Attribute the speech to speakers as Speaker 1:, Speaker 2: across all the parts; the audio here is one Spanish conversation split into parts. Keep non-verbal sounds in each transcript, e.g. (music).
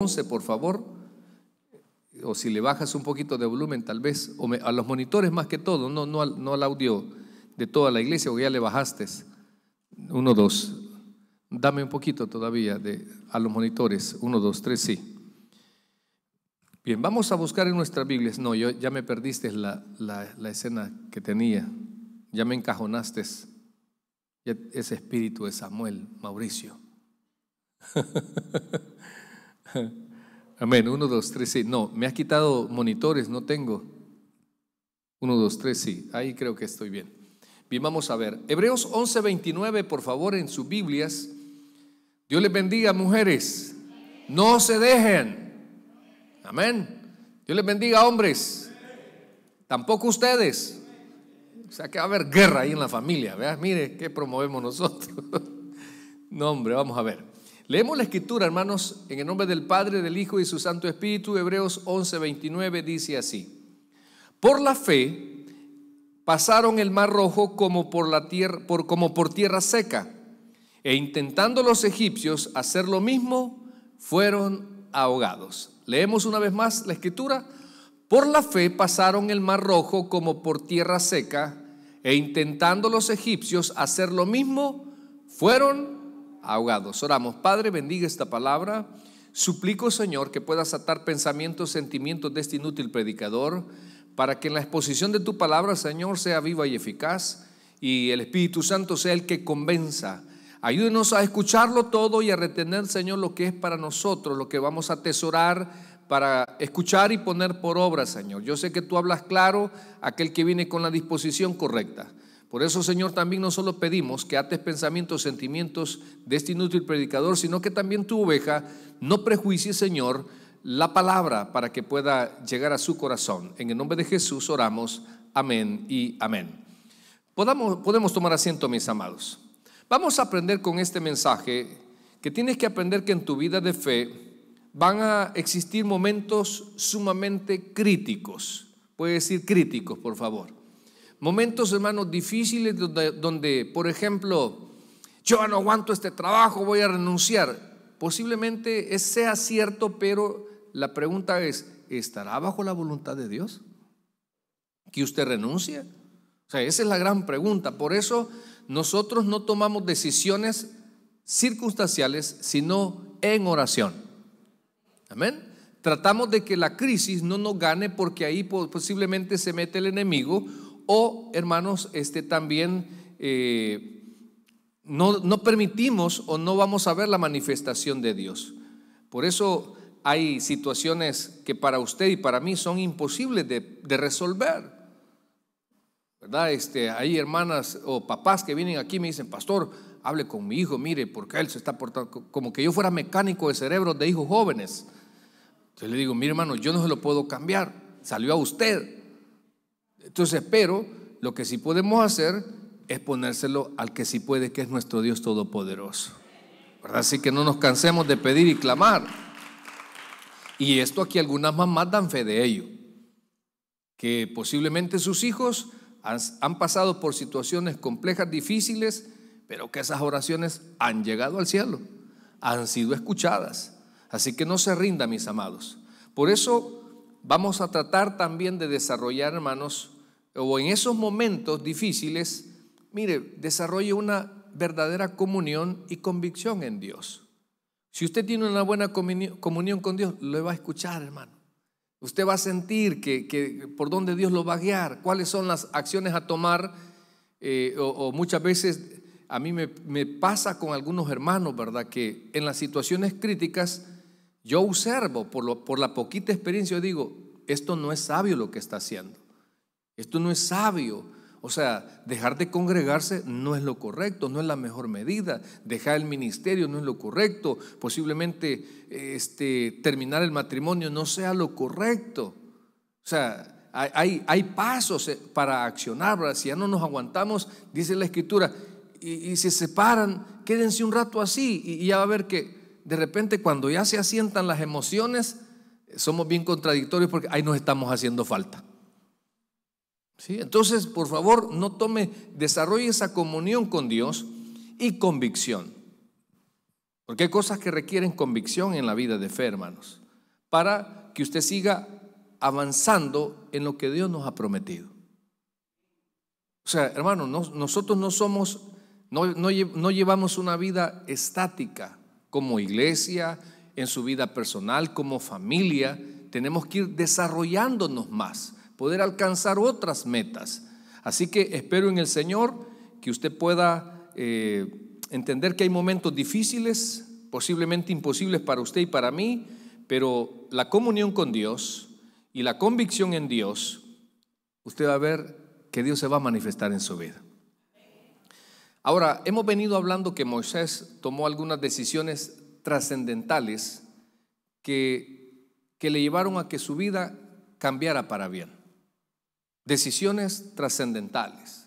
Speaker 1: 11, por favor, o si le bajas un poquito de volumen tal vez, a los monitores más que todo, no, no, al, no al audio de toda la iglesia, o ya le bajaste. Uno, dos. Dame un poquito todavía de, a los monitores. Uno, dos, tres, sí. Bien, vamos a buscar en nuestras Biblias. No, ya me perdiste la, la escena que tenía. Ya me encajonaste ese espíritu de Samuel, Mauricio. (laughs) (laughs) Amén. Uno, dos, tres, sí. No, me ha quitado monitores, no tengo. Uno, dos, tres, sí. Ahí creo que estoy bien. Bien, vamos a ver. Hebreos 11, 29, por favor, en sus Biblias. Dios les bendiga, mujeres. No se dejen. Amén. Dios les bendiga, hombres. Tampoco ustedes. O sea que va a haber guerra ahí en la familia. ¿verdad? Mire, ¿qué promovemos nosotros? (laughs) no, hombre, vamos a ver. Leemos la escritura, hermanos, en el nombre del Padre, del Hijo y su Santo Espíritu, Hebreos 11, 29 dice así. Por la fe pasaron el mar rojo como por, la tierra, como por tierra seca, e intentando los egipcios hacer lo mismo, fueron ahogados. Leemos una vez más la escritura. Por la fe pasaron el mar rojo como por tierra seca, e intentando los egipcios hacer lo mismo, fueron ahogados ahogados. Oramos, Padre, bendiga esta palabra. Suplico, Señor, que puedas atar pensamientos, sentimientos de este inútil predicador, para que en la exposición de tu palabra, Señor, sea viva y eficaz, y el Espíritu Santo sea el que convenza. Ayúdenos a escucharlo todo y a retener, Señor, lo que es para nosotros, lo que vamos a atesorar para escuchar y poner por obra, Señor. Yo sé que tú hablas claro, aquel que viene con la disposición correcta. Por eso, Señor, también no solo pedimos que ates pensamientos, sentimientos de este inútil predicador, sino que también tu oveja no prejuicie, Señor, la palabra para que pueda llegar a su corazón. En el nombre de Jesús oramos. Amén y amén. podemos tomar asiento, mis amados. Vamos a aprender con este mensaje que tienes que aprender que en tu vida de fe van a existir momentos sumamente críticos. Puede decir críticos, por favor Momentos, hermanos, difíciles donde, por ejemplo, yo no aguanto este trabajo, voy a renunciar. Posiblemente sea cierto, pero la pregunta es, ¿estará bajo la voluntad de Dios? ¿Que usted renuncie? O sea, esa es la gran pregunta. Por eso nosotros no tomamos decisiones circunstanciales, sino en oración. Amén. Tratamos de que la crisis no nos gane porque ahí posiblemente se mete el enemigo o, hermanos, este, también eh, no, permitimos o no vamos a ver la manifestación de Dios. Por eso hay situaciones que para usted y para mí son imposibles de, resolver. ¿Verdad? Este, hay hermanas o papás que vienen aquí y me dicen, pastor, hable con mi hijo, mire, porque él se está portando como que yo fuera mecánico de cerebro de hijos jóvenes. Yo le digo, mire hermano, yo no se lo puedo cambiar, salió a usted. Entonces, pero lo que sí podemos hacer es ponérselo al que sí puede, que es nuestro Dios Todopoderoso. ¿Verdad? Así que no nos cansemos de pedir y clamar. Y esto aquí algunas mamás dan fe de ello, que posiblemente sus hijos han, han pasado por situaciones complejas, difíciles, pero que esas oraciones han llegado al cielo, han sido escuchadas. Así que no se rinda, mis amados. Por eso vamos a tratar también de desarrollar, hermanos, o en esos momentos difíciles, mire, desarrolle una verdadera comunión y convicción en Dios. Si usted tiene una buena comunión con Dios, lo va a escuchar, hermano. Usted va a sentir que, por dónde Dios lo va a guiar, cuáles son las acciones a tomar, eh, o, muchas veces a mí me, me pasa con algunos hermanos, ¿verdad? Que en las situaciones críticas, yo observo, por, por la poquita experiencia, digo, esto no es sabio lo que está haciendo. Esto no es sabio. O sea, dejar de congregarse no es lo correcto, no es la mejor medida. Dejar el ministerio no es lo correcto. Posiblemente este, terminar el matrimonio no sea lo correcto. O sea, hay, hay pasos eh, para accionar. Si ya no nos aguantamos, dice la escritura, y, se separan, quédense un rato así y, y ya va a ver que de repente cuando ya se asientan las emociones, somos bien contradictorios porque ahí nos estamos haciendo falta. ¿Sí? Entonces, por favor, no tome, desarrolle esa comunión con Dios y convicción. Porque hay cosas que requieren convicción en la vida de fe, hermanos, para que usted siga avanzando en lo que Dios nos ha prometido. O sea, hermanos, nosotros no somos, no llevamos una vida estática como iglesia, en su vida personal, como familia, tenemos que ir desarrollándonos más, poder alcanzar otras metas. Así que espero en el Señor que usted pueda eh, entender que hay momentos difíciles, posiblemente imposibles para usted y para mí, pero la comunión con Dios y la convicción en Dios, usted va a ver que Dios se va a manifestar en su vida. Ahora, hemos venido hablando que Moisés tomó algunas decisiones trascendentales que, le llevaron a que su vida cambiara para bien. Decisiones trascendentales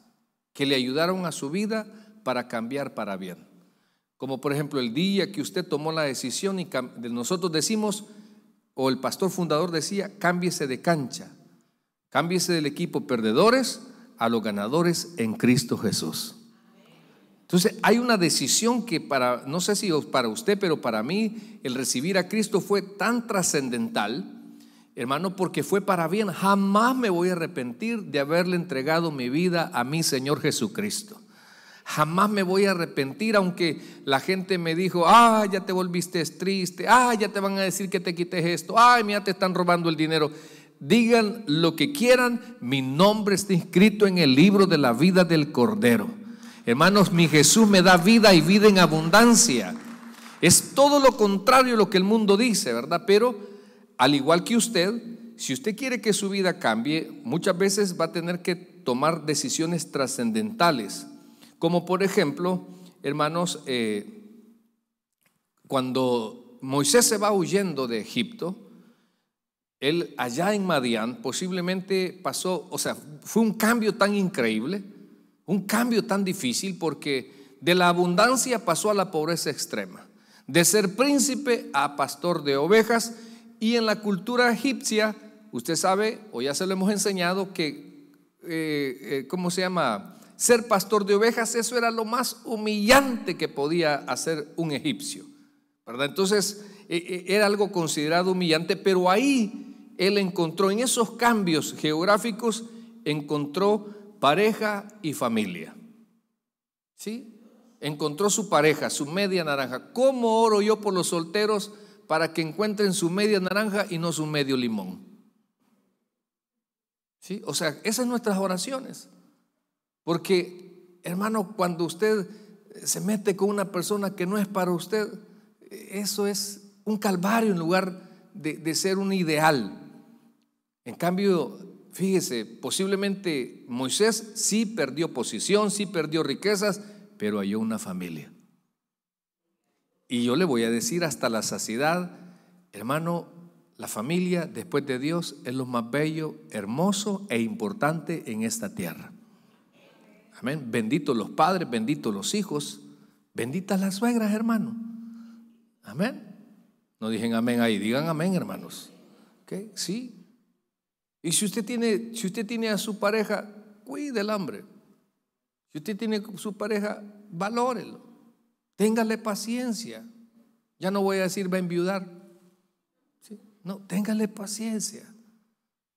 Speaker 1: que le ayudaron a su vida para cambiar para bien. Como por ejemplo el día que usted tomó la decisión y nosotros decimos, o el pastor fundador decía, cámbiese de cancha, cámbiese del equipo perdedores a los ganadores en Cristo Jesús. Entonces hay una decisión que para, no sé si para usted, pero para mí el recibir a Cristo fue tan trascendental, hermano, porque fue para bien. Jamás me voy a arrepentir de haberle entregado mi vida a mi Señor Jesucristo. Jamás me voy a arrepentir, aunque la gente me dijo, ah, ya te volviste triste, ah, ya te van a decir que te quites esto, ay, mira, te están robando el dinero. Digan lo que quieran, mi nombre está inscrito en el libro de la vida del Cordero. Hermanos, mi Jesús me da vida y vida en abundancia. Es todo lo contrario a lo que el mundo dice, ¿verdad? Pero al igual que usted, si usted quiere que su vida cambie, muchas veces va a tener que tomar decisiones trascendentales. Como por ejemplo, hermanos, eh, cuando Moisés se va huyendo de Egipto, él allá en Madián posiblemente pasó, o sea, fue un cambio tan increíble un cambio tan difícil porque de la abundancia pasó a la pobreza extrema, de ser príncipe a pastor de ovejas y en la cultura egipcia, usted sabe, o ya se lo hemos enseñado, que, eh, eh, ¿cómo se llama? Ser pastor de ovejas, eso era lo más humillante que podía hacer un egipcio, ¿verdad? Entonces, e, e, era algo considerado humillante, pero ahí él encontró, en esos cambios geográficos, encontró pareja y familia. ¿Sí? Encontró su pareja, su media naranja. ¿Cómo oro yo por los solteros para que encuentren su media naranja y no su medio limón? ¿Sí? O sea, esas son nuestras oraciones. Porque, hermano, cuando usted eh, se mete con una persona que no es para usted, eso es un calvario en lugar de, de ser un ideal. En cambio, fíjese, posiblemente Moisés sí perdió posición, sí perdió riquezas, pero halló una familia. Y yo le voy a decir hasta la saciedad, hermano, la familia después de Dios es lo más bello, hermoso e importante en esta tierra. Amén. Benditos los padres, benditos los hijos, benditas las suegras, hermano. Amén. No dijen amén ahí, digan amén, hermanos. Sí, y si usted tiene, si usted tiene a su pareja, cuide el hambre. Si usted tiene a su pareja, valórelo. Téngale paciencia. Ya no voy a decir va a enviudar. No, téngale paciencia.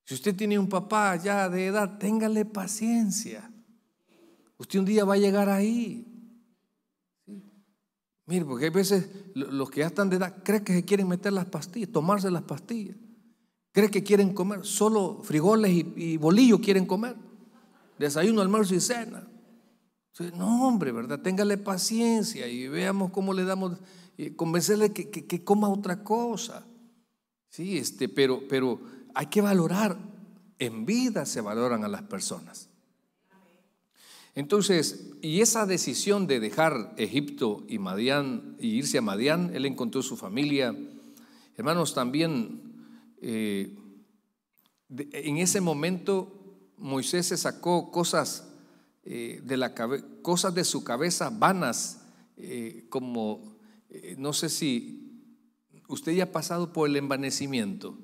Speaker 1: Si usted tiene un papá ya de edad, téngale paciencia. Usted un día va a llegar ahí. Mire, porque hay veces los que ya están de edad creen que se quieren meter las pastillas, tomarse las pastillas. ¿Crees que quieren comer? Solo frijoles y, bolillos quieren comer. Desayuno, almuerzo y cena. no, hombre, ¿verdad? Téngale paciencia y veamos cómo le damos, convencerle que, coma otra cosa. Sí, este, pero, pero hay que valorar. En vida se valoran a las personas. Entonces, y esa decisión de dejar Egipto y Madián y irse a Madián, él encontró su familia. Hermanos, también eh, en ese momento Moisés se sacó cosas, eh, de, la cosas de su cabeza vanas, eh, como, no sé si usted ya ha pasado por el envanecimiento.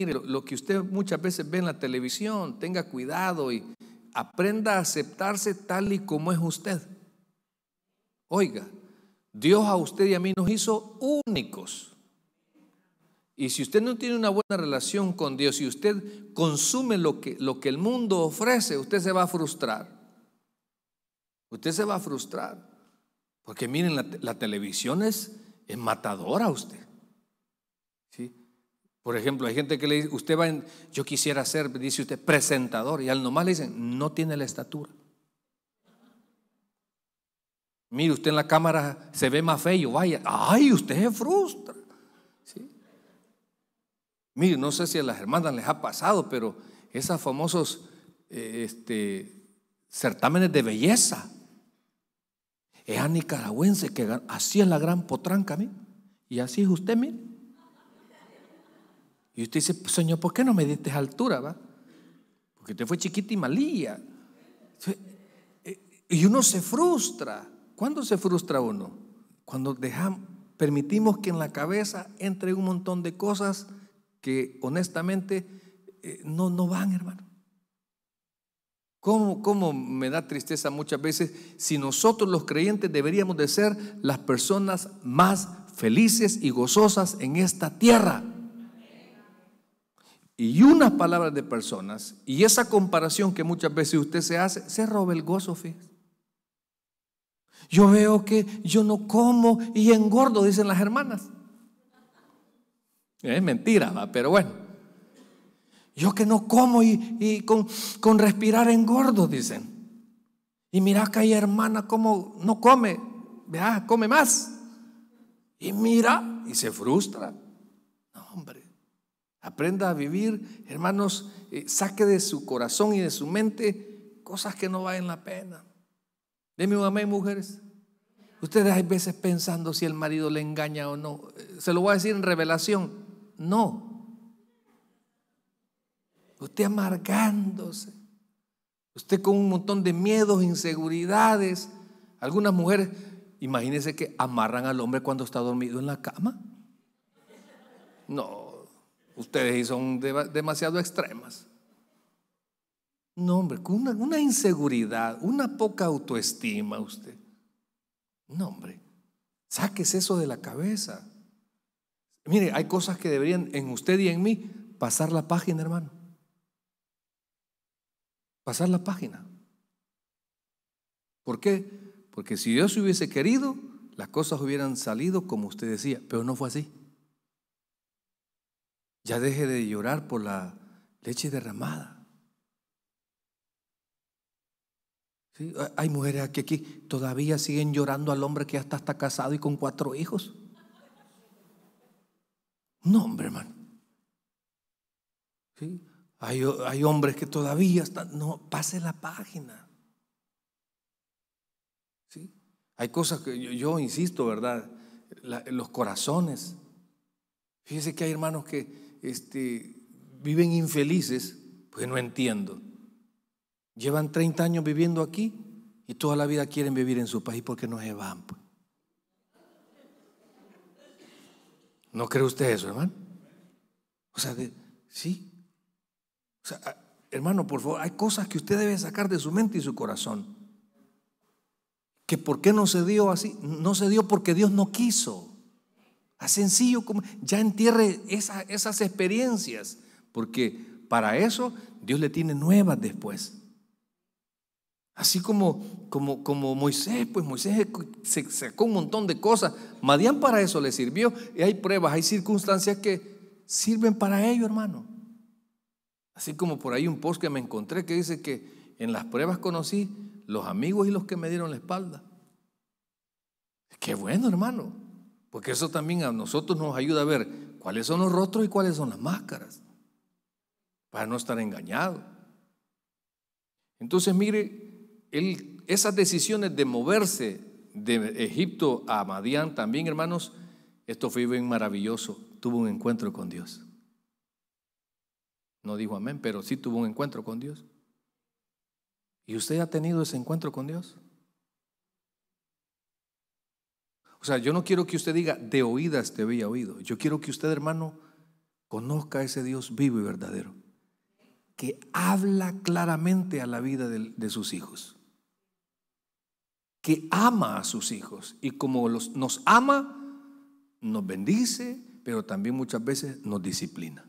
Speaker 1: mire, lo que usted muchas veces ve en la televisión, tenga cuidado y aprenda a aceptarse tal y como es usted. Oiga, Dios a usted y a mí nos hizo únicos. Y si usted no tiene una buena relación con Dios, si usted consume lo que, lo que el mundo ofrece, usted se va a frustrar. Usted se va a frustrar. Porque miren, la, televisión es, matadora a usted. Por ejemplo, hay gente que le dice, usted va en, yo quisiera ser, dice usted, presentador. Y al nomás le dicen, no tiene la estatura. Mire, usted en la cámara se ve más feo, vaya. Ay, usted se frustra. Mire, no sé si a las hermanas les ha pasado, pero esos famosos eh, este, certámenes de belleza. Es nicaragüense que así es la gran potranca, mí. Y así es usted, mire. Y usted dice, pues, Señor, ¿por qué no me diste altura, va? Porque usted fue chiquita y malía. Eh, y uno se frustra. ¿Cuándo se frustra uno? Cuando dejamos, permitimos que en la cabeza entre un montón de cosas que honestamente eh, no, no van, hermano. ¿Cómo, ¿Cómo, me da tristeza muchas veces si nosotros los creyentes deberíamos de ser las personas más felices y gozosas en esta tierra? Y unas palabras de personas y esa comparación que muchas veces usted se hace, se roba el gozo, fíjese. Yo veo que yo no como y engordo, dicen las hermanas. Es mentira, pero bueno. Yo que no como y, con, con, respirar engordo, dicen. Y mira que hay hermana como no come, vea, come más. Y mira y se frustra. No, hombre. Aprenda a vivir, hermanos, eh, saque de su corazón y de su mente cosas que no valen la pena. Deme un amén, mujeres. Ustedes hay veces pensando si el marido le engaña o no. Eh, se lo voy a decir en revelación. No. Usted amargándose. Usted con un montón de miedos, inseguridades. Algunas mujeres, Imagínese que amarran al hombre cuando está dormido en la cama. No, ustedes son demasiado extremas. No, hombre, con una, inseguridad, una poca autoestima usted. No, hombre, sáquese eso de la cabeza. Mire, hay cosas que deberían en usted y en mí pasar la página, hermano. Pasar la página. ¿Por qué? Porque si Dios hubiese querido, las cosas hubieran salido como usted decía, pero no fue así. Ya deje de llorar por la leche derramada. Hay mujeres aquí, aquí todavía siguen llorando al hombre que hasta está casado y con cuatro hijos. No, hombre, hermano. Hay, hombres que todavía están. No, pase la página. ¿Sí? Hay cosas que yo, insisto, ¿verdad? los corazones. Fíjese que hay hermanos que este, viven infelices, pues no entiendo. Llevan 30 años viviendo aquí y toda la vida quieren vivir en su país porque no se van. Pues. ¿No cree usted eso, hermano? O sea, sí. O sea, ah, hermano, por favor, hay cosas que usted debe sacar de su mente y su corazón. Que por qué no se dio así, no se dio porque Dios no quiso. A ah, sencillo como ya entierre esas experiencias, porque para eso Dios le tiene nuevas después. Así como, como, como Moisés, pues Moisés se sacó un montón de cosas. Madián para eso le sirvió. Y hay pruebas, hay circunstancias que sirven para ello, hermano. Así como por ahí un post que me encontré que dice que en las pruebas conocí los amigos y los que me dieron la espalda. Qué bueno, hermano, porque eso también a nosotros nos ayuda a ver cuáles son los rostros y cuáles son las máscaras, para no estar engañado. Entonces, mire, esas decisiones de moverse de Egipto a Madián también, hermanos, esto fue bien maravilloso. Tuvo un encuentro con Dios. No dijo amén, pero sí tuvo un encuentro con Dios. ¿Y usted ha tenido ese encuentro con Dios? O sea, yo no quiero que usted diga, de oídas te había oído. Yo quiero que usted, hermano, conozca a ese Dios vivo y verdadero, que habla claramente a la vida de sus hijos que ama a sus hijos y como los, nos ama, nos bendice, pero también muchas veces nos disciplina.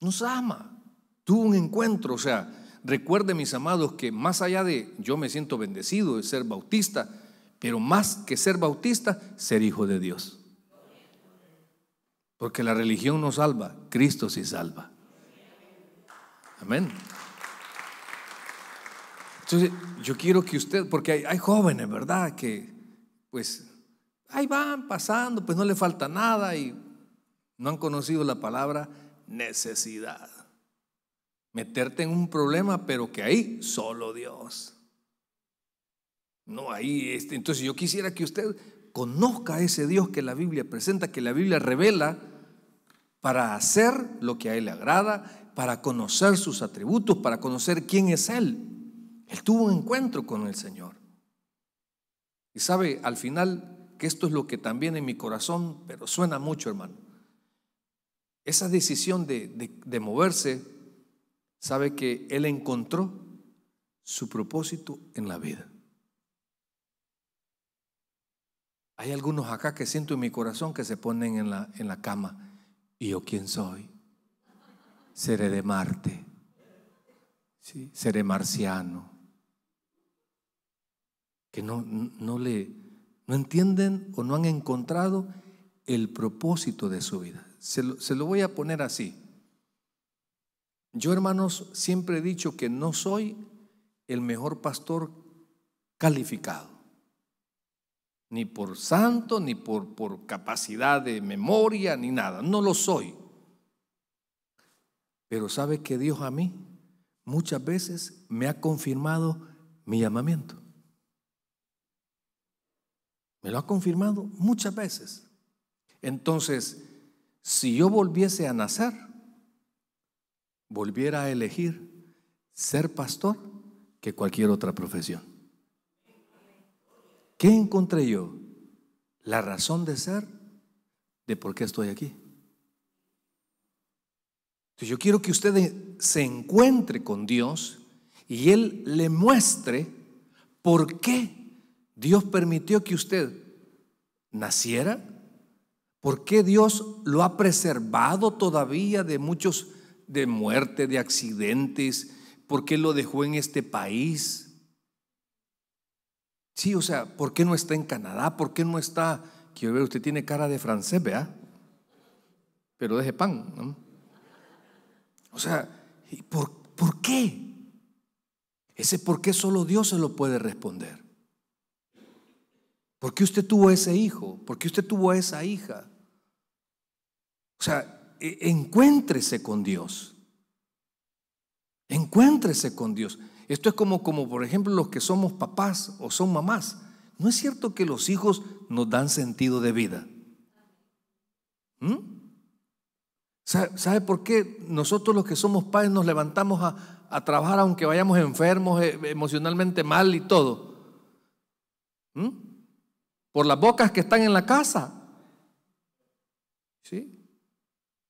Speaker 1: Nos ama. Tuvo un encuentro, o sea, recuerde mis amados que más allá de yo me siento bendecido de ser bautista, pero más que ser bautista, ser hijo de Dios. Porque la religión no salva, Cristo sí salva. Amén. Entonces, yo quiero que usted, porque hay, jóvenes, ¿verdad? Que pues ahí van pasando, pues no le falta nada y no han conocido la palabra necesidad. Meterte en un problema, pero que ahí solo Dios. No, ahí, este, entonces yo quisiera que usted conozca a ese Dios que la Biblia presenta, que la Biblia revela, para hacer lo que a Él le agrada, para conocer sus atributos, para conocer quién es Él. Él tuvo un encuentro con el Señor. Y sabe, al final, que esto es lo que también en mi corazón, pero suena mucho, hermano. Esa decisión de, de, moverse, sabe que Él encontró su propósito en la vida. Hay algunos acá que siento en mi corazón que se ponen en la, en la cama. ¿Y yo quién soy? Seré de Marte. ¿Sí? Seré marciano que no, no, le, no entienden o no han encontrado el propósito de su vida. Se lo, voy a poner así. Yo, hermanos, siempre he dicho que no soy el mejor pastor calificado, ni por santo, ni por, por capacidad de memoria, ni nada. No lo soy. Pero ¿sabe que Dios a mí muchas veces me ha confirmado mi llamamiento? Me lo ha confirmado muchas veces. Entonces, si yo volviese a nacer, volviera a elegir ser pastor que cualquier otra profesión. ¿Qué encontré yo? La razón de ser de por qué estoy aquí. Entonces yo quiero que usted se encuentre con Dios y Él le muestre por qué Dios permitió que usted naciera? ¿Por qué Dios lo ha preservado todavía de muchos de muerte, de accidentes? ¿Por qué lo dejó en este país? Sí, o sea, ¿por qué no está en Canadá? ¿Por qué no está? Quiero ver, usted tiene cara de francés, ¿verdad? Pero deje pan. O sea, ¿por, ¿por qué? Ese por qué solo Dios se lo puede responder. ¿Por qué usted tuvo ese hijo? ¿Por qué usted tuvo esa hija? O sea, e, encuéntrese con Dios. Encuéntrese con Dios. Esto es como, como, por ejemplo, los que somos papás o son mamás. No es cierto que los hijos nos dan sentido de vida. ¿Mm? ¿Sabe, por qué nosotros los que somos padres nos levantamos a, a trabajar aunque vayamos enfermos, e, emocionalmente mal y todo? ¿Mm? por las bocas que están en la casa. ¿Sí?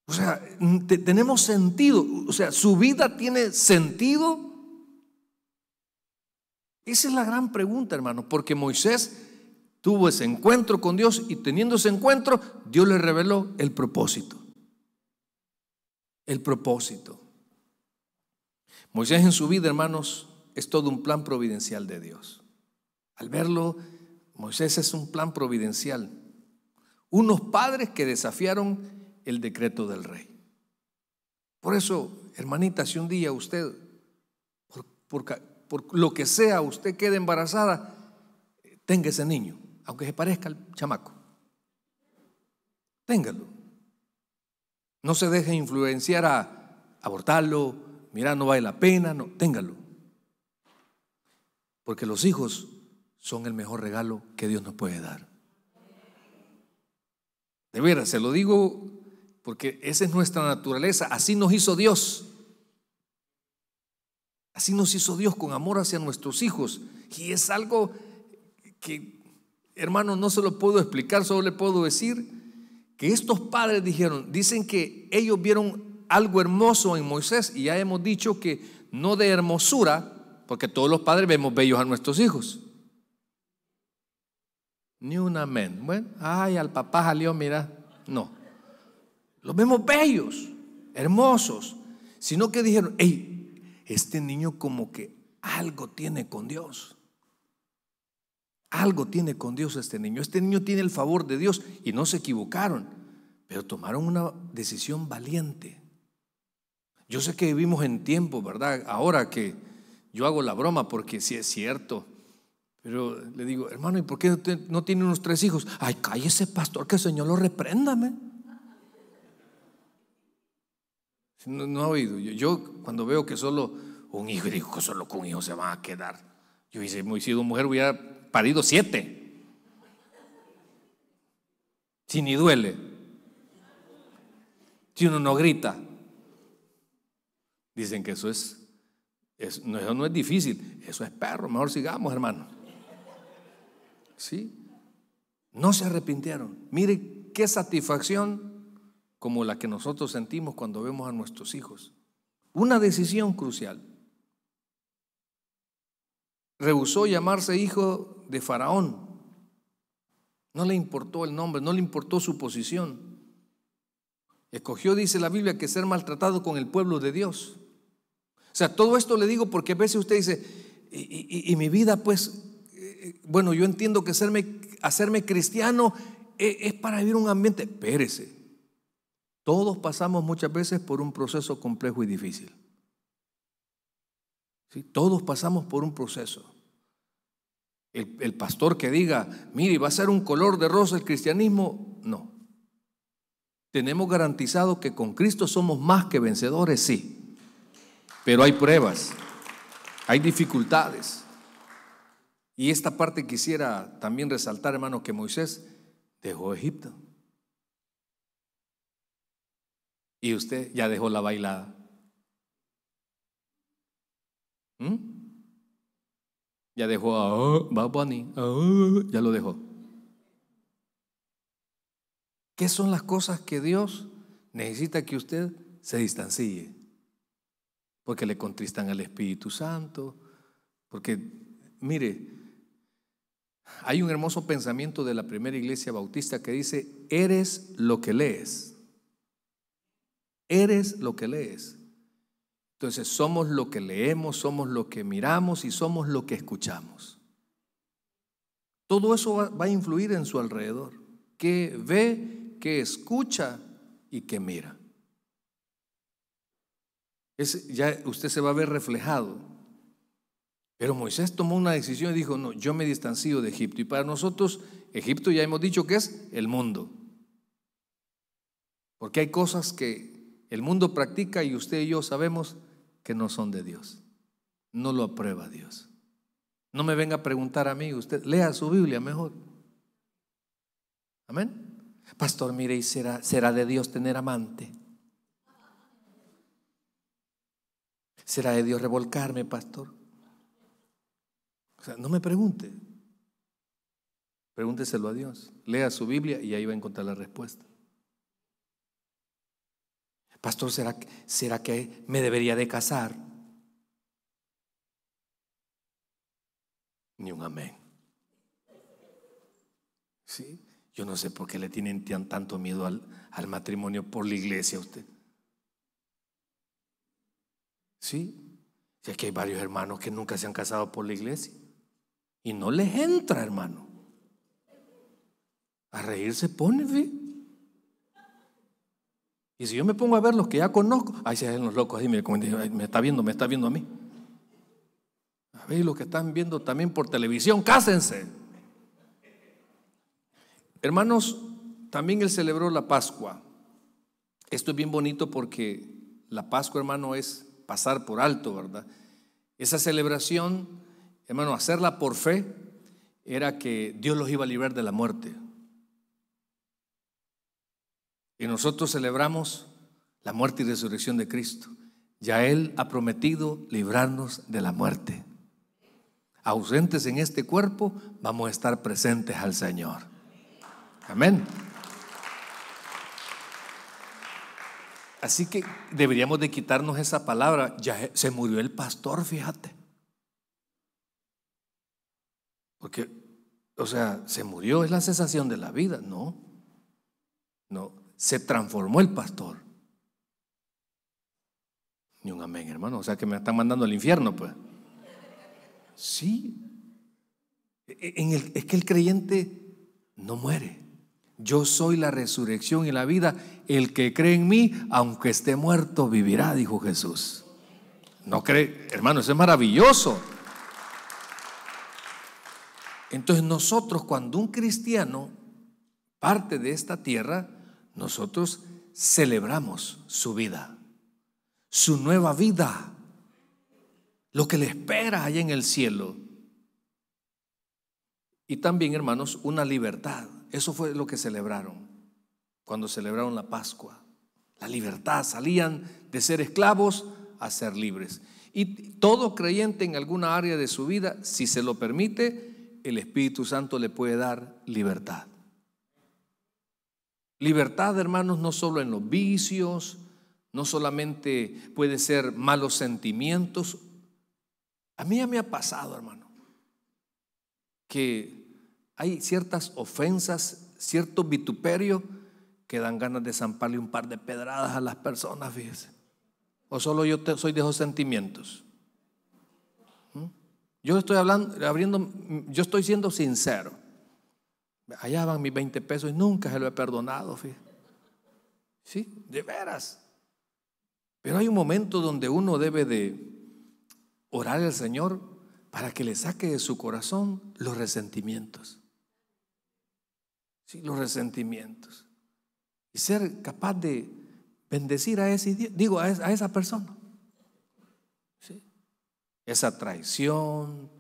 Speaker 1: O sea, tenemos sentido. O sea, su vida tiene sentido. Esa es la gran pregunta, hermano, porque Moisés tuvo ese encuentro con Dios y teniendo ese encuentro, Dios le reveló el propósito. El propósito. Moisés en su vida, hermanos, es todo un plan providencial de Dios. Al verlo, Moisés es un plan providencial. Unos padres que desafiaron el decreto del rey. Por eso, hermanita, si un día usted, por, lo que sea, usted quede embarazada, tenga ese niño, aunque se parezca al chamaco. Téngalo. No se deje influenciar a abortarlo, mira, no vale la pena, no, téngalo. Porque los hijos son el mejor regalo que Dios nos puede dar. De veras, se lo digo porque esa es nuestra naturaleza, así nos hizo Dios. Así nos hizo Dios con amor hacia nuestros hijos. Y es algo que, hermano, no se lo puedo explicar, solo le puedo decir que estos padres dijeron, dicen que ellos vieron algo hermoso en Moisés y ya hemos dicho que no de hermosura, porque todos los padres vemos bellos a nuestros hijos, ni un amén. Bueno, ay, al papá salió, mira. No. Los vemos bellos, hermosos, sino que dijeron, hey, este niño como que algo tiene con Dios. Algo tiene con Dios este niño. Este niño tiene el favor de Dios y no se equivocaron, pero tomaron una decisión valiente. Yo sé que vivimos en tiempo, ¿verdad? Ahora que yo hago la broma porque si es cierto, pero le digo, hermano, ¿y por qué no tiene unos tres hijos? Ay, cállese, pastor, que el Señor lo repréndame. No, no ha oído. Yo, cuando veo que solo un hijo, digo que solo con un hijo se van a quedar. Yo hice, hubiese sido mujer, hubiera parido siete. Si ni duele. Si uno no grita. Dicen que eso es, eso no es difícil, eso es perro. Mejor sigamos, hermano. ¿Sí? No se arrepintieron. Mire qué satisfacción como la que nosotros sentimos cuando vemos a nuestros hijos. Una decisión crucial. Rehusó llamarse hijo de Faraón. No le importó el nombre, no le importó su posición. Escogió, dice la Biblia, que ser maltratado con el pueblo de Dios. O sea, todo esto le digo porque a veces usted dice, y, y mi vida pues bueno, yo entiendo que hacerme, hacerme cristiano e, es, para vivir un ambiente, espérese. Todos pasamos muchas veces por un proceso complejo y difícil. ¿Sí? Todos pasamos por un proceso. El, el, pastor que diga, mire, va a ser un color de rosa el cristianismo, no. Tenemos garantizado que con Cristo somos más que vencedores, sí. Pero hay pruebas, hay dificultades. Y esta parte quisiera también resaltar, hermano, que Moisés dejó Egipto. Y usted ya dejó la bailada. ¿Mm? Ya dejó a ah, ah, ya lo dejó. ¿Qué son las cosas que Dios necesita que usted se distancie? Porque le contristan al Espíritu Santo, porque, mire, hay un hermoso pensamiento de la primera iglesia bautista que dice, eres lo que lees. Eres lo que lees. Entonces somos lo que leemos, somos lo que miramos y somos lo que escuchamos. Todo eso va, a influir en su alrededor. Que ve, que escucha y que mira. ya usted se va a ver reflejado pero Moisés tomó una decisión y dijo, no, yo me distancio de Egipto. Y para nosotros, Egipto ya hemos dicho que es el mundo. Porque hay cosas que el mundo practica y usted y yo sabemos que no son de Dios. No lo aprueba Dios. No me venga a preguntar a mí, usted lea su Biblia mejor. Amén. Pastor, mire, ¿y será, será de Dios tener amante? ¿Será de Dios revolcarme, pastor? no me pregunte. Pregúnteselo a Dios. Lea su Biblia y ahí va a encontrar la respuesta. Pastor, ¿será, será que me debería de casar? Ni un amén. ¿Sí? Yo no sé por qué le tienen tanto miedo al, al matrimonio por la iglesia a usted. ¿Sí? ya que hay varios hermanos que nunca se han casado por la iglesia. Y no les entra, hermano. A reírse pone, Y si yo me pongo a ver los que ya conozco, ahí se ven los locos, ahí me, me está viendo, me está viendo a mí. A ver, los que están viendo también por televisión, cásense. Hermanos, también él celebró la Pascua. Esto es bien bonito porque la Pascua, hermano, es pasar por alto, ¿verdad? Esa celebración Hermano, hacerla por fe era que Dios los iba a librar de la muerte. Y nosotros celebramos la muerte y resurrección de Cristo. Ya Él ha prometido librarnos de la muerte. Ausentes en este cuerpo, vamos a estar presentes al Señor. Amén. Así que deberíamos de quitarnos esa palabra. Ya se murió el pastor, fíjate. Porque, o sea, se murió, es la cesación de la vida. No, no, se transformó el pastor. Ni un amén, hermano. O sea, que me están mandando al infierno, pues. Sí. E, e, en es que el creyente no muere. Yo soy la resurrección y la vida. El que cree en mí, aunque esté muerto, vivirá, dijo Jesús. No cree, hermano, eso es maravilloso. Entonces nosotros cuando un cristiano parte de esta tierra, nosotros celebramos su vida, su nueva vida, lo que le espera allá en el cielo. Y también, hermanos, una libertad. Eso fue lo que celebraron cuando celebraron la Pascua. La libertad, salían de ser esclavos a ser libres. Y todo creyente en alguna área de su vida, si se lo permite, el Espíritu Santo le puede dar libertad. Libertad, hermanos, no solo en los vicios, no solamente puede ser malos sentimientos. A mí ya me ha pasado, hermano, que hay ciertas ofensas, cierto vituperio que dan ganas de zamparle un par de pedradas a las personas, fíjese. O solo yo soy de esos sentimientos. Yo estoy hablando, abriendo, yo estoy siendo sincero. Allá van mis 20 pesos y nunca se lo he perdonado. Fíjate. Sí, de veras. Pero hay un momento donde uno debe de orar al Señor para que le saque de su corazón los resentimientos. Sí, los resentimientos. Y ser capaz de bendecir a ese, digo, a esa persona esa traición,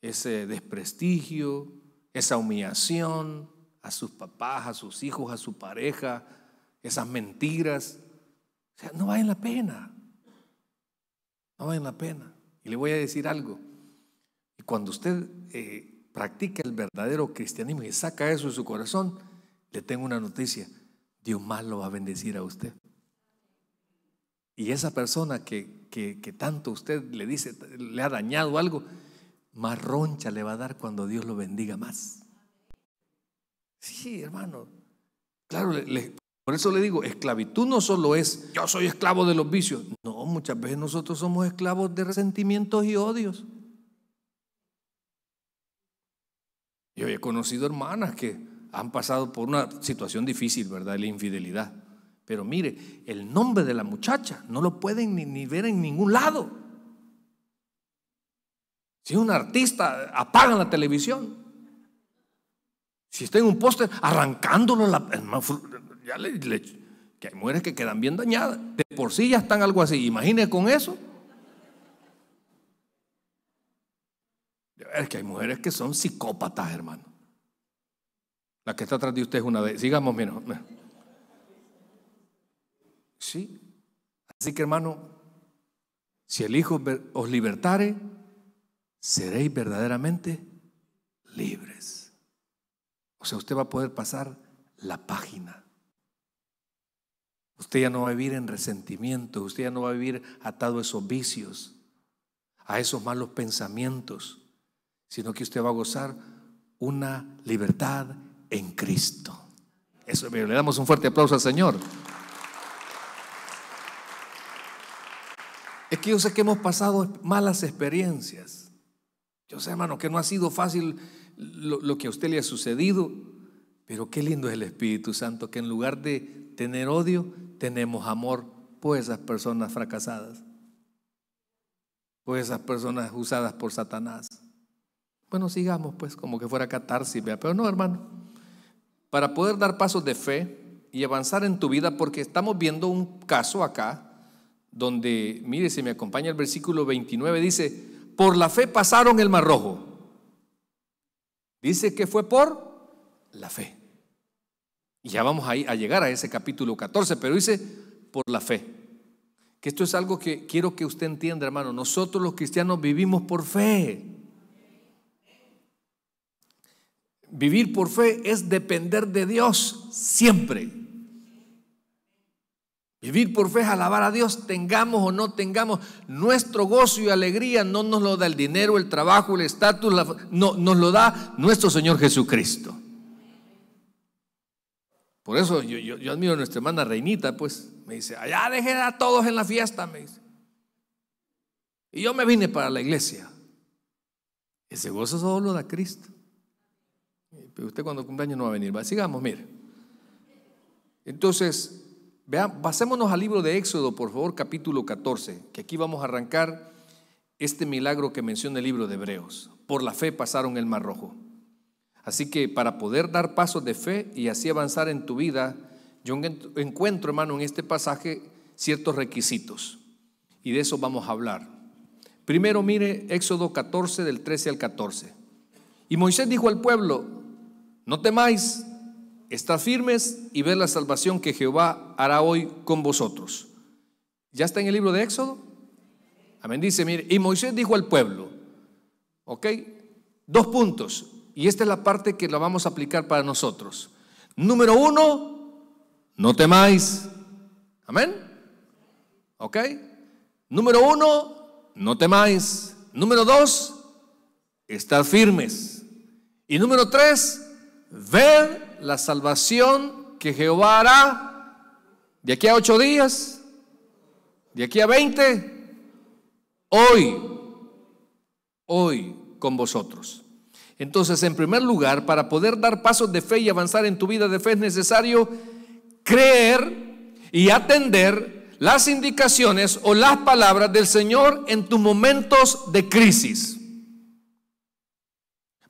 Speaker 1: ese desprestigio, esa humillación a sus papás, a sus hijos, a su pareja, esas mentiras. O sea, no vale la pena. No vale la pena. Y le voy a decir algo. Y cuando usted eh, practica el verdadero cristianismo y saca eso de su corazón, le tengo una noticia. Dios más lo va a bendecir a usted. Y esa persona que, tanto usted le dice, le ha dañado algo, más roncha le va a dar cuando Dios lo bendiga más. Sí, hermano. Claro, por eso le digo, esclavitud no solo es yo soy esclavo de los vicios. No, muchas veces nosotros somos esclavos de resentimientos y odios. Yo he conocido hermanas que han pasado por una situación difícil, ¿verdad? La infidelidad. Pero mire, el nombre de la muchacha no lo pueden ni, ver en ningún lado. Si es un artista, apagan la televisión. Si está en un póster, arrancándolo, la, que hay mujeres que quedan bien dañadas. De por sí ya están algo así. imagínese con eso. Es que hay mujeres que son psicópatas, hermano. La que está atrás de usted es una de. Sigamos, menos ¿Sí? Así que hermano, si el Hijo os libertare, seréis verdaderamente libres. O sea, usted va a poder pasar la página. Usted ya no va a vivir en resentimiento, usted ya no va a vivir atado a esos vicios, a esos malos pensamientos, sino que usted va a gozar una libertad en Cristo. Eso, le damos un fuerte aplauso al Señor. yo sé que hemos pasado malas experiencias. Yo sé, hermano, que no ha sido fácil lo, que a usted le ha sucedido, pero qué lindo es el Espíritu Santo, que en lugar de tener odio, tenemos amor por esas personas fracasadas, por esas personas usadas por Satanás. Bueno, sigamos pues como que fuera catarsis, pero no, hermano. Para poder dar pasos de fe y avanzar en tu vida, porque estamos viendo un caso acá donde, mire, se me acompaña el versículo 29, dice, por la fe pasaron el mar rojo. Dice que fue por la fe. Y ya vamos a, a llegar a ese capítulo 14, pero dice, por la fe. Que esto es algo que quiero que usted entienda, hermano. Nosotros los cristianos vivimos por fe. Vivir por fe es depender de Dios siempre. Vivir por fe es alabar a Dios, tengamos o no tengamos. Nuestro gozo y alegría no nos lo da el dinero, el trabajo, el estatus, no, nos lo da nuestro Señor Jesucristo. Por eso yo, admiro a nuestra hermana Reinita, pues me dice, allá dejen a todos en la fiesta, me dice. Y yo me vine para la iglesia. Ese gozo solo lo da Cristo. Pero usted cuando cumpleaños no va a venir, va, sigamos, mire. Entonces, Vean, basémonos al libro de Éxodo, por favor, capítulo 14, que aquí vamos a arrancar este milagro que menciona el libro de Hebreos. Por la fe pasaron el mar rojo. Así que para poder dar pasos de fe y así avanzar en tu vida, yo encuentro, hermano, en este pasaje ciertos requisitos. Y de eso vamos a hablar. Primero mire Éxodo 14 del 13 al 14. Y Moisés dijo al pueblo, no temáis, estar firmes y ver la salvación que Jehová hará hoy con vosotros. ¿Ya está en el libro de Éxodo? Amén. Dice, mire, y Moisés dijo al pueblo, ¿ok? Dos puntos. Y esta es la parte que la vamos a aplicar para nosotros. Número uno, no temáis. Amén. ¿Ok? Número uno, no temáis. Número dos, estar firmes. Y número tres, ver la salvación que Jehová hará de aquí a ocho días, de aquí a veinte, hoy, hoy con vosotros. Entonces, en primer lugar, para poder dar pasos de fe y avanzar en tu vida de fe es necesario creer y atender las indicaciones o las palabras del Señor en tus momentos de crisis.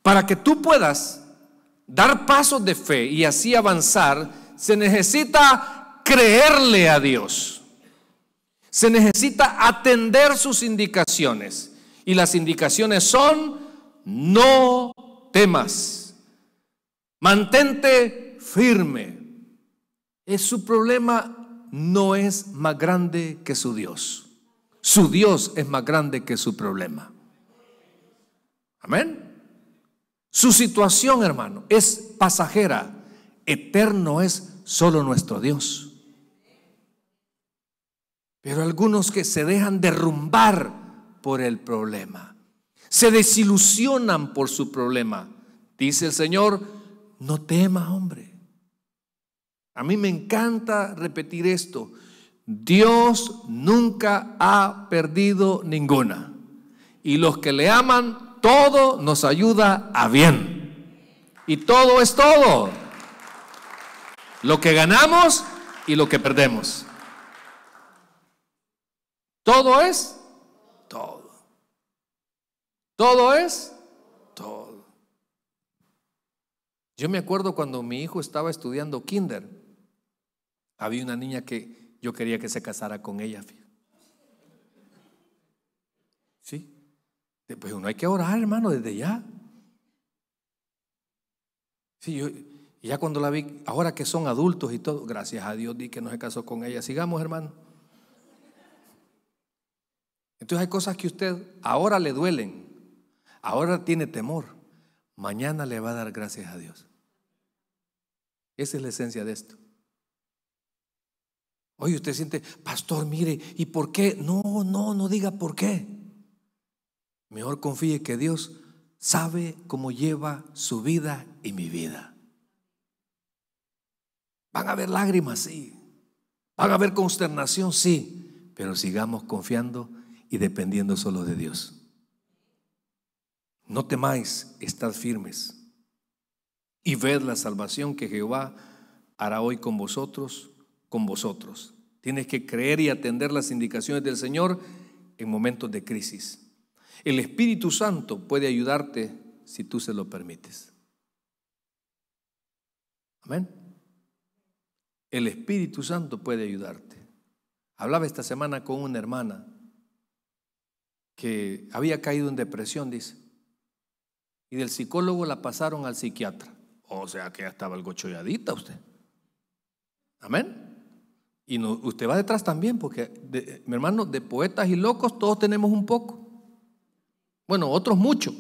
Speaker 1: Para que tú puedas dar pasos de fe y así avanzar, se necesita creerle a Dios. Se necesita atender sus indicaciones. Y las indicaciones son, no temas. Mantente firme. Es su problema no es más grande que su Dios. Su Dios es más grande que su problema. Amén. Su situación, hermano, es pasajera. Eterno es solo nuestro Dios. Pero algunos que se dejan derrumbar por el problema, se desilusionan por su problema. Dice el Señor, no temas, hombre. A mí me encanta repetir esto. Dios nunca ha perdido ninguna. Y los que le aman todo nos ayuda a bien. Y todo es todo. Lo que ganamos y lo que perdemos. Todo es todo. Todo es todo. Yo me acuerdo cuando mi hijo estaba estudiando kinder, había una niña que yo quería que se casara con ella. Pues uno hay que orar, hermano, desde ya. Sí, yo, ya cuando la vi, ahora que son adultos y todo, gracias a Dios di que no se casó con ella. Sigamos, hermano. Entonces hay cosas que usted ahora le duelen, ahora tiene temor, mañana le va a dar gracias a Dios. Esa es la esencia de esto. Oye, usted siente, pastor, mire, ¿y por qué? No, no, no diga por qué. Mejor confíe que Dios sabe cómo lleva su vida y mi vida. Van a haber lágrimas, sí. Van a haber consternación, sí. Pero sigamos confiando y dependiendo solo de Dios. No temáis, estad firmes. Y ved la salvación que Jehová hará hoy con vosotros, con vosotros. Tienes que creer y atender las indicaciones del Señor en momentos de crisis. El Espíritu Santo puede ayudarte si tú se lo permites. Amén. El Espíritu Santo puede ayudarte. Hablaba esta semana con una hermana que había caído en depresión, dice. Y del psicólogo la pasaron al psiquiatra. O sea que ya estaba algo cholladita usted. Amén. Y usted va detrás también, porque, mi hermano, de poetas y locos todos tenemos un poco. Bueno, otros mucho.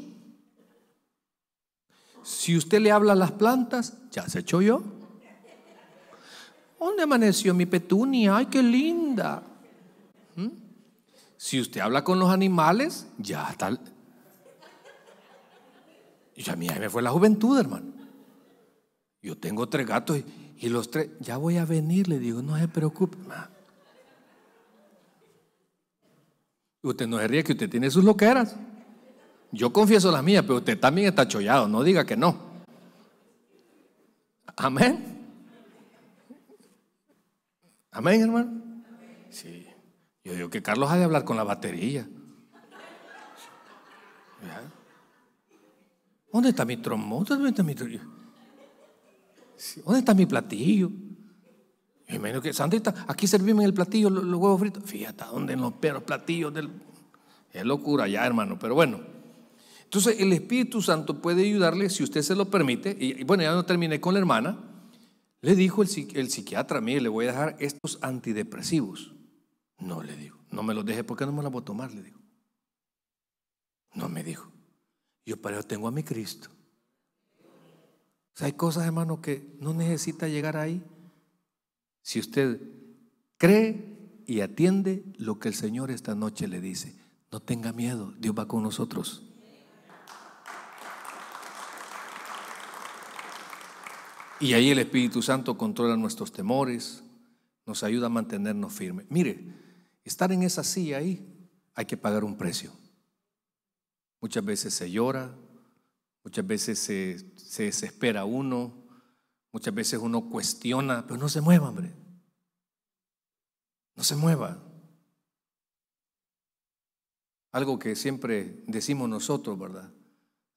Speaker 1: Si usted le habla a las plantas, ya se echó yo. ¿Dónde amaneció mi petunia? ¡Ay, qué linda! ¿Mm? Si usted habla con los animales, ya tal. Y a mí me fue la juventud, hermano. Yo tengo tres gatos y, los tres, ya voy a venir, le digo, no se preocupe. Usted no se ríe que usted tiene sus loqueras. Yo confieso las mías, pero usted también está chollado, no diga que no. Amén. Amén, hermano. Sí. Yo digo que Carlos ha de hablar con la batería. ¿Dónde está mi trombón? ¿Dónde está mi, ¿Dónde está mi platillo? Me menos que Sandrita, aquí servimos el platillo los, huevos fritos. Fíjate, ¿dónde en los perros platillos del... Es locura ya, hermano, pero bueno. Entonces el Espíritu Santo puede ayudarle si usted se lo permite. Y bueno, ya no terminé con la hermana. Le dijo el, psiquiatra psiquiatra, mire, le voy a dejar estos antidepresivos. No le digo, no me los deje porque no me los voy a tomar, le digo. No me dijo. Yo para eso tengo a mi Cristo. O sea, hay cosas, hermano, que no necesita llegar ahí. Si usted cree y atiende lo que el Señor esta noche le dice, no tenga miedo, Dios va con nosotros. Y ahí el Espíritu Santo controla nuestros temores, nos ayuda a mantenernos firmes. Mire, estar en esa silla ahí hay que pagar un precio. Muchas veces se llora, muchas veces se, desespera uno, muchas veces uno cuestiona, pero no se mueva, hombre. No se mueva. Algo que siempre decimos nosotros, ¿verdad?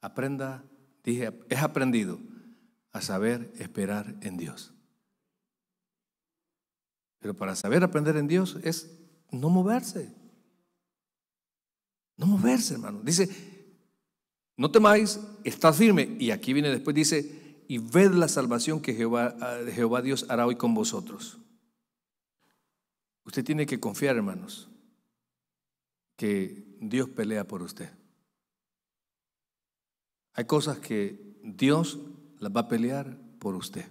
Speaker 1: Aprenda, dije, es aprendido a saber esperar en Dios. Pero para saber aprender en Dios es no moverse. No moverse, hermano. Dice, no temáis, está firme. Y aquí viene después, dice, y ved la salvación que Jehová, eh, Jehová Dios hará hoy con vosotros. Usted tiene que confiar, hermanos, que Dios pelea por usted. Hay cosas que Dios las va a pelear por usted.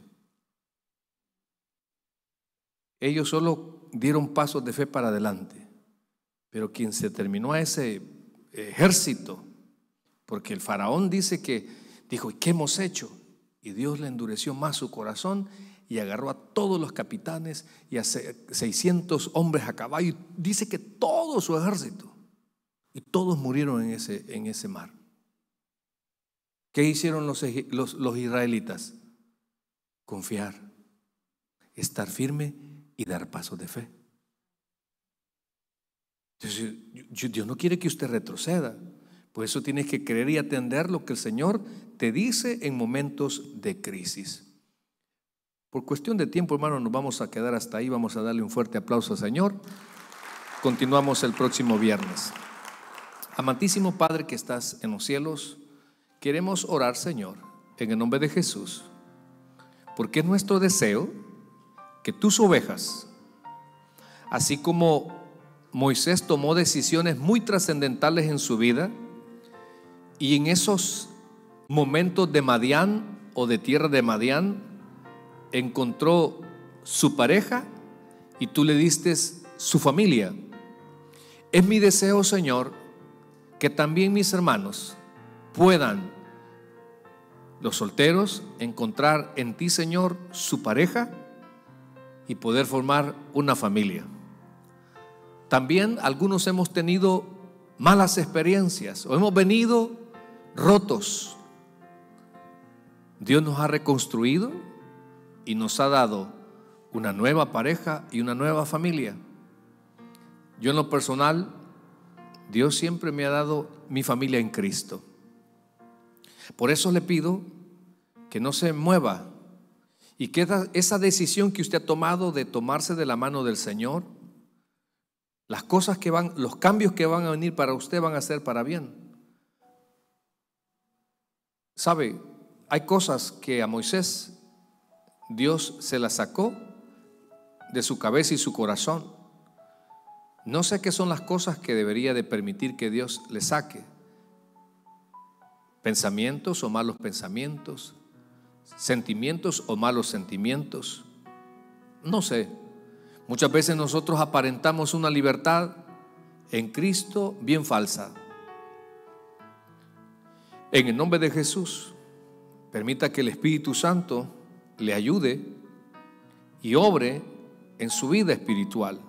Speaker 1: Ellos solo dieron pasos de fe para adelante, pero quien se terminó a ese ejército, porque el faraón dice que dijo, ¿qué hemos hecho? Y Dios le endureció más su corazón y agarró a todos los capitanes y a 600 hombres a caballo. Dice que todo su ejército. Y todos murieron en ese, en ese mar. ¿Qué hicieron los, los, israelitas? Confiar, estar firme y dar paso de fe. Dios, Dios no quiere que usted retroceda. Por eso tienes que creer y atender lo que el Señor te dice en momentos de crisis. Por cuestión de tiempo, hermano, nos vamos a quedar hasta ahí. Vamos a darle un fuerte aplauso al Señor. Continuamos el próximo viernes. Amantísimo Padre que estás en los cielos, Queremos orar, Señor, en el nombre de Jesús, porque es nuestro deseo que tus ovejas, así como Moisés tomó decisiones muy trascendentales en su vida, y en esos momentos de Madián o de tierra de Madián, encontró su pareja y tú le diste su familia. Es mi deseo, Señor, que también mis hermanos puedan los solteros encontrar en ti, Señor, su pareja y poder formar una familia. También algunos hemos tenido malas experiencias o hemos venido rotos. Dios nos ha reconstruido y nos ha dado una nueva pareja y una nueva familia. Yo en lo personal, Dios siempre me ha dado mi familia en Cristo. Por eso le pido que no se mueva y que esa decisión que usted ha tomado de tomarse de la mano del Señor, las cosas que van, los cambios que van a venir para usted van a ser para bien. ¿Sabe? Hay cosas que a Moisés Dios se las sacó de su cabeza y su corazón. No sé qué son las cosas que debería de permitir que Dios le saque pensamientos o malos pensamientos, sentimientos o malos sentimientos. No sé, muchas veces nosotros aparentamos una libertad en Cristo bien falsa. En el nombre de Jesús, permita que el Espíritu Santo le ayude y obre en su vida espiritual.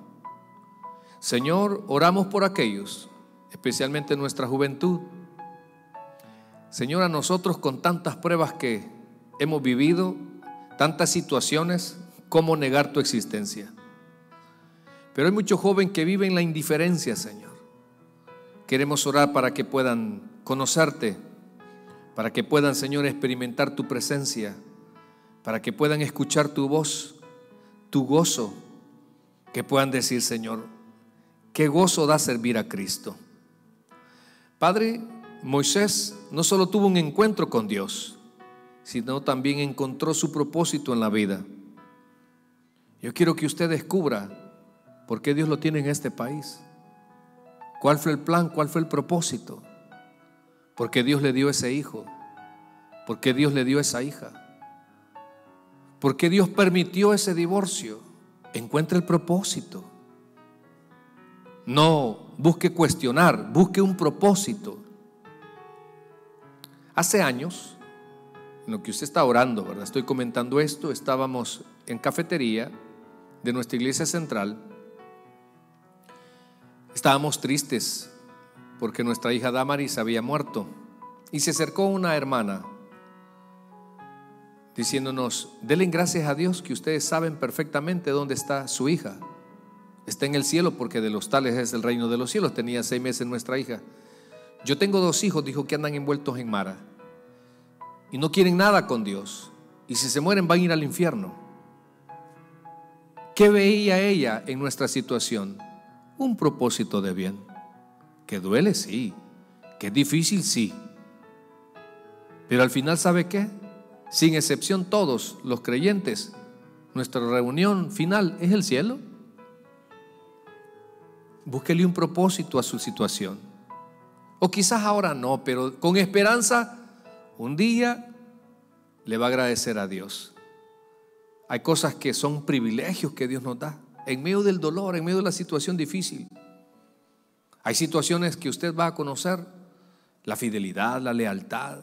Speaker 1: Señor, oramos por aquellos, especialmente nuestra juventud, Señor, a nosotros con tantas pruebas que hemos vivido, tantas situaciones, ¿cómo negar tu existencia? Pero hay muchos jóvenes que viven la indiferencia, Señor. Queremos orar para que puedan conocerte, para que puedan, Señor, experimentar tu presencia, para que puedan escuchar tu voz, tu gozo, que puedan decir, Señor, qué gozo da servir a Cristo. Padre, Moisés no solo tuvo un encuentro con Dios, sino también encontró su propósito en la vida. Yo quiero que usted descubra por qué Dios lo tiene en este país. ¿Cuál fue el plan? ¿Cuál fue el propósito? ¿Por qué Dios le dio ese hijo? ¿Por qué Dios le dio esa hija? ¿Por qué Dios permitió ese divorcio? Encuentre el propósito. No busque cuestionar, busque un propósito. Hace años, en lo que usted está orando, ¿verdad? Estoy comentando esto, estábamos en cafetería de nuestra iglesia central. Estábamos tristes porque nuestra hija Damaris había muerto y se acercó una hermana diciéndonos, denle gracias a Dios que ustedes saben perfectamente dónde está su hija. Está en el cielo porque de los tales es el reino de los cielos. Tenía seis meses nuestra hija. Yo tengo dos hijos, dijo, que andan envueltos en mara y no quieren nada con Dios. Y si se mueren van a ir al infierno. ¿Qué veía ella en nuestra situación? Un propósito de bien. Que duele, sí. Que es difícil, sí. Pero al final, ¿sabe qué? Sin excepción todos los creyentes, nuestra reunión final es el cielo. Búsquele un propósito a su situación. O quizás ahora no, pero con esperanza un día le va a agradecer a Dios. Hay cosas que son privilegios que Dios nos da, en medio del dolor, en medio de la situación difícil. Hay situaciones que usted va a conocer, la fidelidad, la lealtad.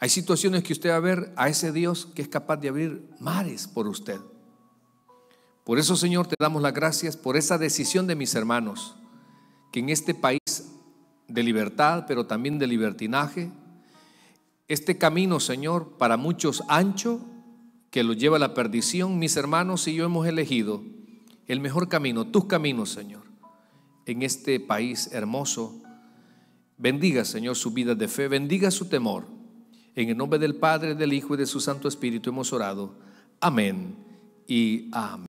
Speaker 1: Hay situaciones que usted va a ver a ese Dios que es capaz de abrir mares por usted. Por eso, Señor, te damos las gracias por esa decisión de mis hermanos, que en este país de libertad, pero también de libertinaje, este camino, Señor, para muchos ancho, que lo lleva a la perdición, mis hermanos y yo hemos elegido el mejor camino, tus caminos, Señor, en este país hermoso. Bendiga, Señor, su vida de fe, bendiga su temor. En el nombre del Padre, del Hijo y de su Santo Espíritu hemos orado. Amén y amén.